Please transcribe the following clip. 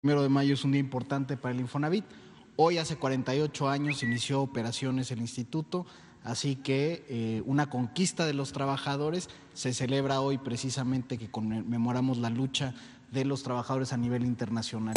primero de mayo es un día importante para el Infonavit. Hoy, hace 48 años, inició operaciones el instituto, así que eh, una conquista de los trabajadores se celebra hoy precisamente que conmemoramos la lucha de los trabajadores a nivel internacional.